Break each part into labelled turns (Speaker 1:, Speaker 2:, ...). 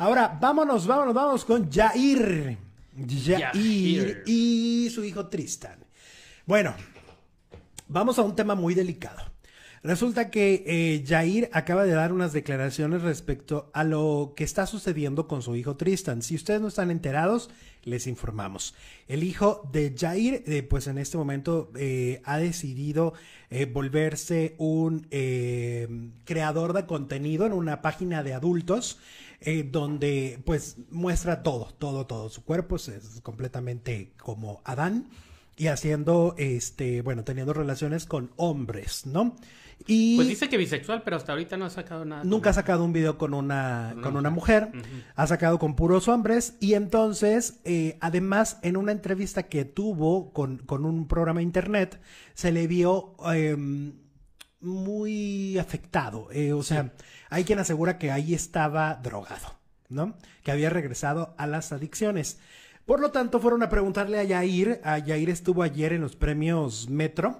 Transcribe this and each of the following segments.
Speaker 1: Ahora, vámonos, vámonos, vámonos con Jair. Jair y su hijo Tristan. Bueno, vamos a un tema muy delicado. Resulta que Jair eh, acaba de dar unas declaraciones respecto a lo que está sucediendo con su hijo Tristan. Si ustedes no están enterados, les informamos. El hijo de Jair, eh, pues en este momento eh, ha decidido volverse un creador de contenido en una página de adultos. donde pues muestra todo, todo, todo. Su cuerpo es completamente como Adán y haciendo, este, bueno, teniendo relaciones con hombres, ¿no?
Speaker 2: Y pues dice que bisexual, pero hasta ahorita no ha sacado nada. Nunca
Speaker 1: ha sacado un video con una, con, una mujer. Ha sacado con puros hombres. Y entonces, eh, además, en una entrevista que tuvo con, un programa de internet, se le vio em, muy afectado. Eh, o sea, hay quien asegura que ahí estaba drogado, ¿no? Que había regresado a las adicciones. Por lo tanto, fueron a preguntarle a Yair. A Yair estuvo ayer en los premios Metro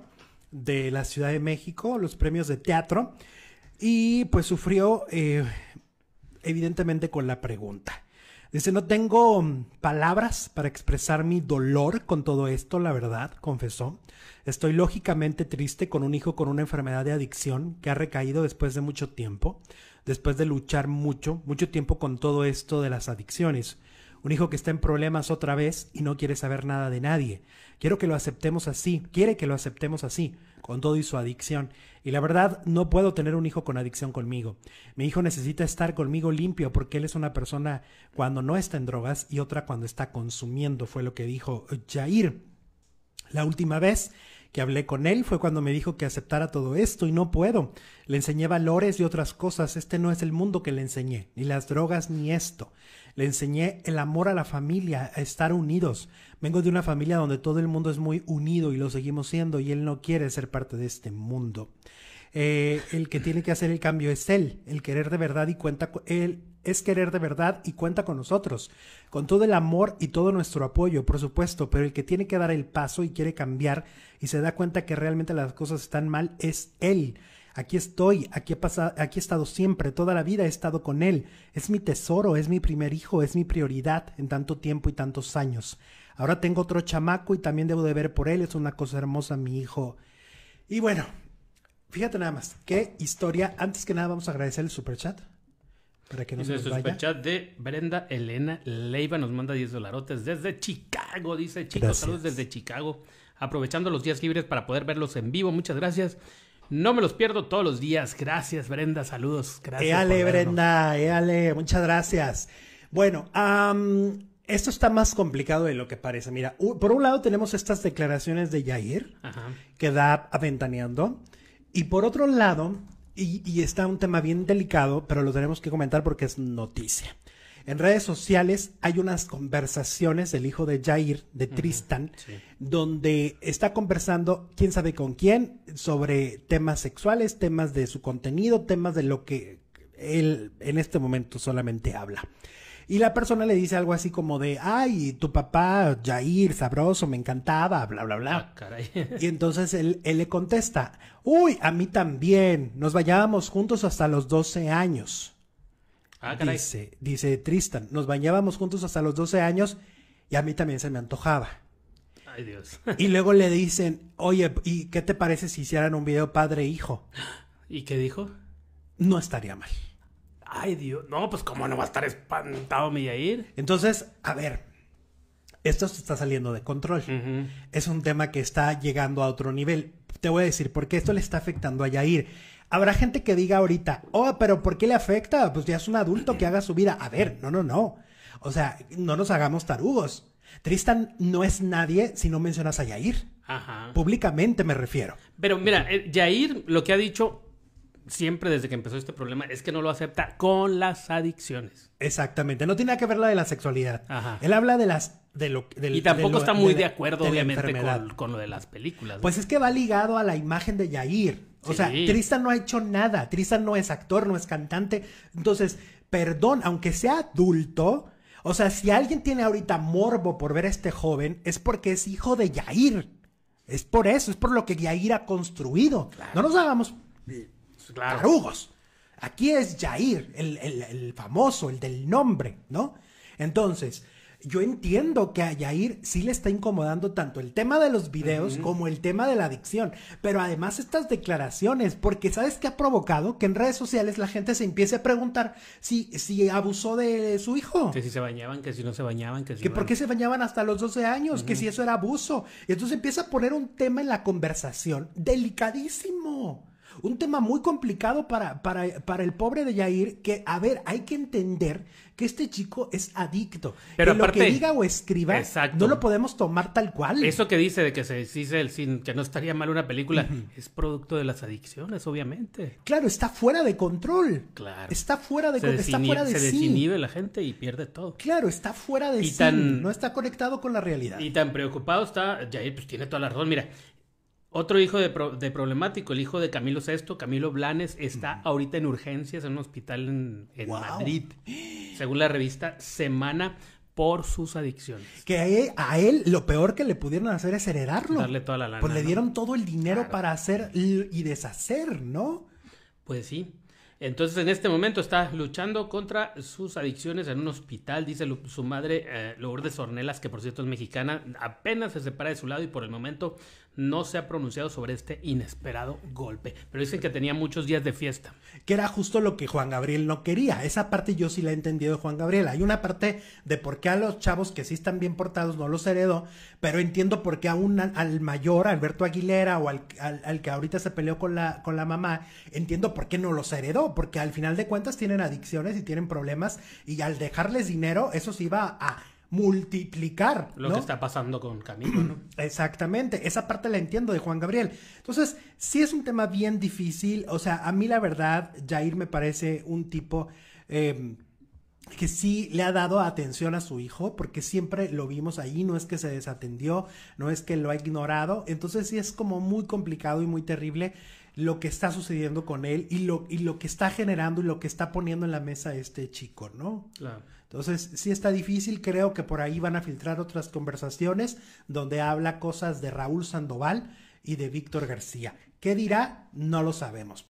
Speaker 1: de la Ciudad de México, los premios de teatro, y pues sufrió eh, evidentemente con la pregunta. Dice, no tengo mm, palabras para expresar mi dolor con todo esto, la verdad, confesó. Estoy lógicamente triste con un hijo con una enfermedad de adicción que ha recaído después de mucho tiempo, después de luchar mucho, mucho tiempo con todo esto de las adicciones un hijo que está en problemas otra vez y no quiere saber nada de nadie. Quiero que lo aceptemos así, quiere que lo aceptemos así, con todo y su adicción. Y la verdad, no puedo tener un hijo con adicción conmigo. Mi hijo necesita estar conmigo limpio porque él es una persona cuando no está en drogas y otra cuando está consumiendo, fue lo que dijo Jair. La última vez que hablé con él fue cuando me dijo que aceptara todo esto y no puedo. Le enseñé valores y otras cosas. Este no es el mundo que le enseñé, ni las drogas ni esto. Le enseñé el amor a la familia, a estar unidos. Vengo de una familia donde todo el mundo es muy unido y lo seguimos siendo y él no quiere ser parte de este mundo. Eh, el que tiene que hacer el cambio es él, el querer de verdad y cuenta, con él es querer de verdad y cuenta con nosotros, con todo el amor y todo nuestro apoyo, por supuesto, pero el que tiene que dar el paso y quiere cambiar y se da cuenta que realmente las cosas están mal es él. Aquí estoy, aquí he, pasado, aquí he estado siempre, toda la vida he estado con él. Es mi tesoro, es mi primer hijo, es mi prioridad en tanto tiempo y tantos años. Ahora tengo otro chamaco y también debo de ver por él, es una cosa hermosa mi hijo. Y bueno, fíjate nada más, qué historia. Antes que nada vamos a agradecer el superchat. Para que no Chat
Speaker 2: de Brenda Elena Leiva nos manda 10 dolarotes desde Chicago, dice chicos, saludos desde Chicago. Aprovechando los días libres para poder verlos en vivo, muchas gracias. No me los pierdo todos los días. Gracias, Brenda. Saludos. Gracias. Éale,
Speaker 1: Brenda. Éale. Muchas gracias. Bueno, esto está más complicado de lo que parece. Mira, por un lado tenemos estas declaraciones de Jair, que da aventaneando. Y por otro lado, y, está un tema bien delicado, pero lo tenemos que comentar porque es noticia. En redes sociales hay unas conversaciones del hijo de Jair, de Tristan, donde está conversando quién sabe con quién sobre temas sexuales, temas de su contenido, temas de lo que él en este momento solamente habla. Y la persona le dice algo así como de, ay, tu papá, Jair, sabroso, me encantaba, bla, bla, bla.
Speaker 2: Ah, y
Speaker 1: entonces él, él, le contesta, uy, a mí también, nos bañábamos juntos hasta los 12 años.
Speaker 2: Ah, caray. Dice,
Speaker 1: dice Tristan, nos bañábamos juntos hasta los 12 años y a mí también se me antojaba.
Speaker 2: Ay, Dios. y
Speaker 1: luego le dicen, oye, ¿y qué te parece si hicieran un video padre-hijo? ¿Y qué dijo? no estaría mal.
Speaker 2: Ay, Dios. No, pues cómo no va a estar espantado mi Yair.
Speaker 1: Entonces, a ver, esto se está saliendo de control. Es un tema que está llegando a otro nivel. Te voy a decir por qué esto le está afectando a Yair. Habrá gente que diga ahorita, oh, pero ¿por qué le afecta? Pues ya es un adulto que haga su vida. A ver, no, no, no. O sea, no nos hagamos tarugos. Tristan no es nadie si no mencionas a Yair. Ajá. Públicamente me refiero.
Speaker 2: Pero mira, eh, Yair lo que ha dicho siempre desde que empezó este problema es que no lo acepta con las adicciones.
Speaker 1: Exactamente, no tiene nada que ver la de la sexualidad. Ajá. Él habla de las
Speaker 2: de lo, y tampoco está muy de, acuerdo, obviamente, con, lo de las películas. Pues es
Speaker 1: que va ligado a la imagen de Yair. O sea, Tristan no ha hecho nada. Tristan no es actor, no es cantante. Entonces, perdón, aunque sea adulto, o sea, si alguien tiene ahorita morbo por ver a este joven, es porque es hijo de Yair. Es por eso, es por lo que Yair ha construido. No nos hagamos claro. Aquí es Jair, el, famoso, el del nombre, ¿no? Entonces, yo entiendo que a Jair sí le está incomodando tanto el tema de los videos como el tema de la adicción, pero además estas declaraciones, porque sabes que ha provocado que en redes sociales la gente se empiece a preguntar si, si abusó de su hijo.
Speaker 2: Que si se bañaban, que si no se bañaban, que si... Que por qué se
Speaker 1: bañaban hasta los 12 años, que si eso era abuso. Y entonces empieza a poner un tema en la conversación delicadísimo un tema muy complicado para, para, el pobre de Yair, que, a ver, hay que entender que este chico es adicto. Pero lo que diga o escriba, no lo podemos tomar tal cual. Eso
Speaker 2: que dice de que se dice el sin, que no estaría mal una película, es producto de las adicciones, obviamente.
Speaker 1: Claro, está fuera de control. Claro. Está fuera de control. Está fuera de se sí. la
Speaker 2: gente y pierde todo. Claro, está fuera de sí. no
Speaker 1: está conectado con la realidad.
Speaker 2: Y tan preocupado está, Jair, pues tiene toda la razón. Mira, otro hijo de, problemático, el hijo de Camilo VI, Camilo Blanes, está ahorita en urgencias en un hospital en, Madrid, según la revista Semana, por sus adicciones.
Speaker 1: Que a él, lo peor que le pudieron hacer es heredarlo. Darle toda la lana. Pues le dieron todo el dinero para hacer y deshacer,
Speaker 2: ¿no? Pues sí. Entonces en este momento está luchando contra sus adicciones en un hospital, dice su madre eh, Lourdes Ornelas, que por cierto es mexicana, apenas se separa de su lado y por el momento no se ha pronunciado sobre este inesperado golpe, pero dicen que tenía muchos días de fiesta.
Speaker 1: Que era justo lo que Juan Gabriel no quería. Esa parte yo sí la he entendido de Juan Gabriel. Hay una parte de por qué a los chavos que sí están bien portados no los heredó, pero entiendo por qué a un, al mayor, Alberto Aguilera, o al, que ahorita se peleó con la, con la mamá, entiendo por qué no los heredó, porque al final de cuentas tienen adicciones y tienen problemas y al dejarles dinero, eso sí va a multiplicar.
Speaker 2: Lo que está pasando con Camilo, ¿no?
Speaker 1: Exactamente, esa parte la entiendo de Juan Gabriel. Entonces, sí es un tema bien difícil, o sea, a mí la verdad, Jair me parece un tipo... Eh, que sí le ha dado atención a su hijo, porque siempre lo vimos ahí, no es que se desatendió, no es que lo ha ignorado, entonces sí es como muy complicado y muy terrible lo que está sucediendo con él y lo, y lo que está generando y lo que está poniendo en la mesa este chico, ¿no? Claro. Entonces, sí está difícil, creo que por ahí van a filtrar otras conversaciones donde habla cosas de Raúl Sandoval y de Víctor García. ¿Qué dirá? No lo sabemos.